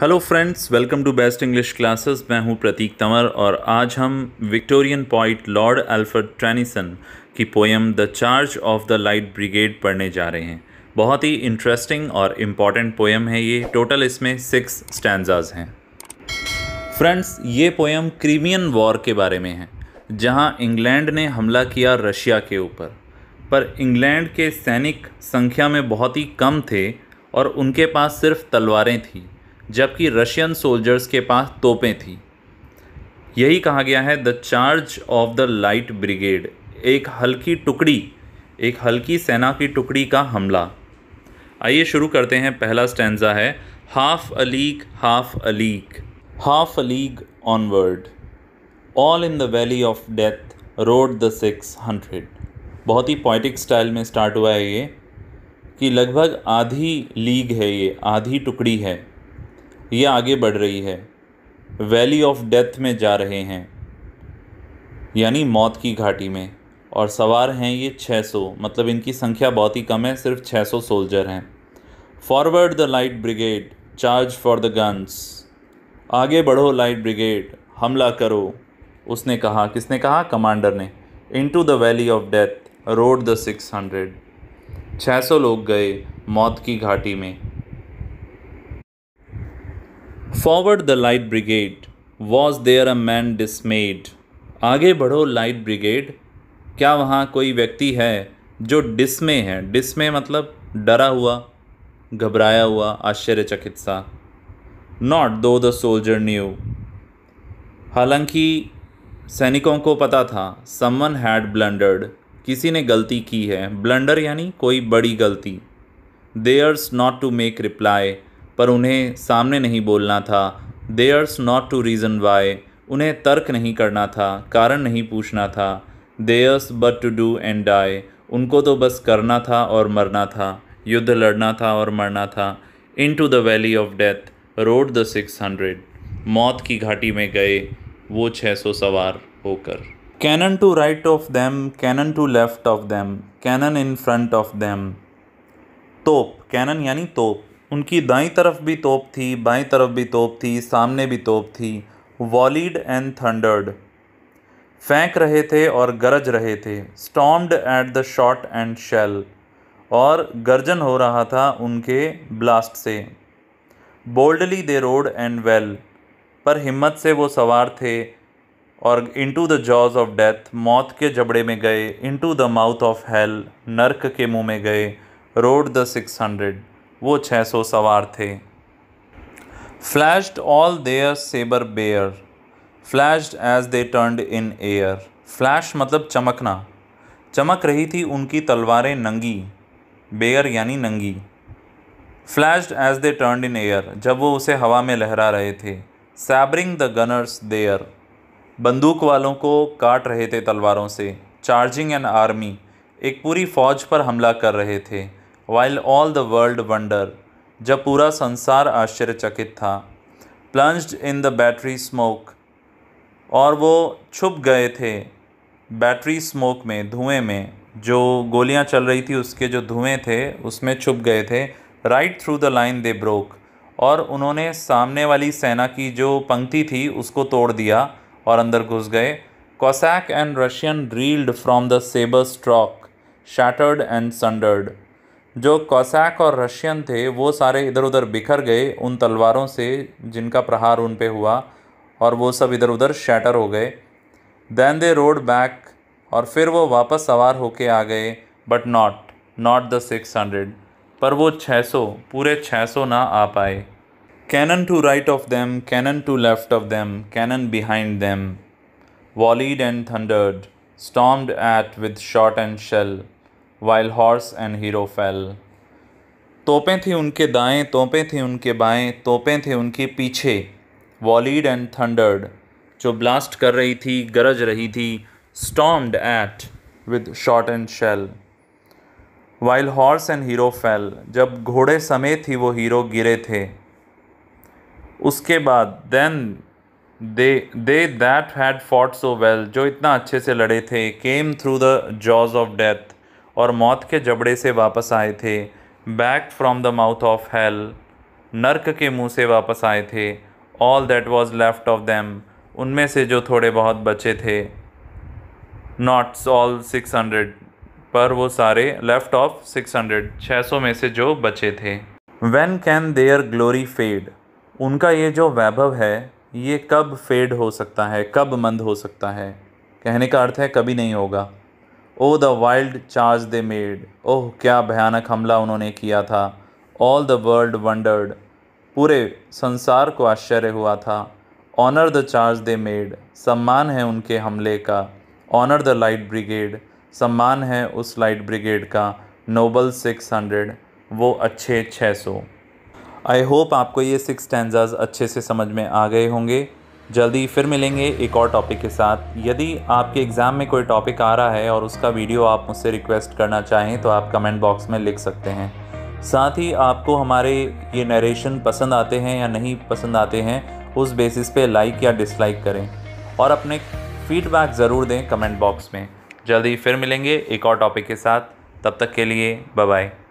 hello friends welcome to best English classes मैं हूं प्रतीक तंवर और आज हम Victorian poet Lord Alfred Tennyson की poem the charge of the light brigade पढ़ने जा रहे हैं बहुत ही इंटरेस्टिंग और इम्पॉर्टेंट पोएम है ये टोटल इसमें सिक्स स्टैंडाज हैं फ्रेंड्स ये पोएम क्रीमियन वॉर के बारे में है जहाँ इंग्लैंड ने हमला किया रशिया के ऊपर पर इंग्लैंड के सैनिक संख्या में बहुत ही कम थे और उनके पास सिर्फ तलवारें थीं जबकि रशियन सोल्जर्स के पास तोपें थीं यही कहा गया है the charge of the light brigade एक हल्की टुकड़ी एक हल्की सेना की टुकड़ी का हमला आइए शुरू करते हैं पहला स्टैंडा है half a league half a league half a league onward all in the valley of death rode the six hundred बहुत ही पॉइटिक स्टाइल में स्टार्ट हुआ है ये कि लगभग आधी लीग है ये आधी टुकड़ी है ये आगे बढ़ रही है वैली ऑफ डेथ में जा रहे हैं यानी मौत की घाटी में और सवार हैं ये 600 मतलब इनकी संख्या बहुत ही कम है सिर्फ 600 सोल्जर हैं forward the light brigade charge for the guns आगे बढ़ो लाइट ब्रिगेड हमला करो उसने कहा किसने कहा कमांडर ने into the valley of death rode the six hundred छः सौ लोग गए मौत की घाटी में forward the light brigade was there a man dismayed आगे बढ़ो लाइट ब्रिगेड क्या वहाँ कोई व्यक्ति है जो डिसमे है डिसमे मतलब डरा हुआ घबराया हुआ आश्चर्यचकित सा नॉट दो द सोल्जर न्यू हालांकि सैनिकों को पता था समवन हैड ब्लंडर्ड किसी ने गलती की है ब्लंडर यानी कोई बड़ी गलती there's not to make reply पर उन्हें सामने नहीं बोलना था there's not to reason why उन्हें तर्क नहीं करना था कारण नहीं पूछना था there's but to do and die उनको तो बस करना था और मरना था युद्ध लड़ना था और मरना था into the valley of death rode the six hundred मौत की घाटी में गए वो छः सौ सवार होकर cannon to right of them cannon to left of them cannon in front of them तोप कैनन यानी तोप उनकी दाई तरफ भी तोप थी बाई तरफ भी तोप थी सामने भी तोप थी वॉलीड एंड थंडर्ड फेंक रहे थे और गरज रहे थे stormed at the shot and shell और गर्जन हो रहा था उनके ब्लास्ट से boldly they rode and well पर हिम्मत से वो सवार थे और to the jaws of death मौत के जबड़े में गए to the mouth of hell नर्क के मुंह में गए रोड द सिक्स हंड्रेड वो छः सौ सवार थे flashed all their sabre bare flashed as they turned in air flash मतलब चमकना चमक रही थी उनकी तलवारें नंगी बेयर यानी नंगी flashed as they turned in air जब वो उसे हवा में लहरा रहे थे सैबरिंग द गनर्स देयर बंदूक वालों को काट रहे थे तलवारों से चार्जिंग एन आर्मी एक पूरी फौज पर हमला कर रहे थे while all the world wonder जब पूरा संसार आश्चर्यचकित था plunged in the battery smoke और वो छुप गए थे बैटरी स्मोक में धुएं में जो गोलियां चल रही थी उसके जो धुएं थे उसमें छुप गए थे right through the line they broke और उन्होंने सामने वाली सेना की जो पंक्ति थी उसको तोड़ दिया और अंदर घुस गए Cossack and Russian reeled from the sabre stroke shattered and sundered जो कॉसैक और रशियन थे वो सारे इधर उधर बिखर गए उन तलवारों से जिनका प्रहार उन पे हुआ और वो सब इधर उधर शैटर हो गए दैन दे रोड बैक और फिर वो वापस सवार होके आ गए but not not the six hundred पर वो छः सौ पूरे छः सौ ना आ पाए cannon to right of them cannon to left of them cannon behind them volleyed and thundered stormed at with shot and shell while horse and hero fell तोपें थी उनके दाएं तोपें थी उनके बाएं तोपें थे उनके पीछे वॉलीड एंड थंडर्ड जो ब्लास्ट कर रही थी गरज रही थी stormed at with short and shell while horse and hero fell जब घोड़े समेत ही वो हीरो गिरे थे उसके बाद then they they that had fought so well जो इतना अच्छे से लड़े थे came through the jaws of death और मौत के जबड़े से वापस आए थे back from the mouth of hell नर्क के मुंह से वापस आए थे all that was left of them उनमें से जो थोड़े बहुत बचे थे नॉट्स ऑल सिक्स हंड्रेड पर वो सारे लेफ्ट ऑफ सिक्स हंड्रेड छः सौ में से जो बचे थे when can their glory fade उनका ये जो वैभव है ये कब फेड हो सकता है कब मंद हो सकता है कहने का अर्थ है कभी नहीं होगा O the wild charge they made ओह क्या भयानक हमला उन्होंने किया था ऑल द वर्ल्ड वंडर्ड पूरे संसार को आश्चर्य हुआ था honour the charge they made सम्मान है उनके हमले का ऑनर द लाइट ब्रिगेड सम्मान है उस लाइट ब्रिगेड का नोबल सिक्स हंड्रेड वो अच्छे छः सौ आई होप आपको ये सिक्स टेंजाज अच्छे से समझ में आ गए होंगे जल्दी फिर मिलेंगे एक और टॉपिक के साथ यदि आपके एग्ज़ाम में कोई टॉपिक आ रहा है और उसका वीडियो आप मुझसे रिक्वेस्ट करना चाहें तो आप कमेंट बॉक्स में लिख सकते हैं साथ ही आपको हमारे ये नरेशन पसंद आते हैं या नहीं पसंद आते हैं उस बेसिस पे लाइक या डिसलाइक करें और अपने फीडबैक ज़रूर दें कमेंट बॉक्स में जल्दी फिर मिलेंगे एक और टॉपिक के साथ तब तक के लिए बाय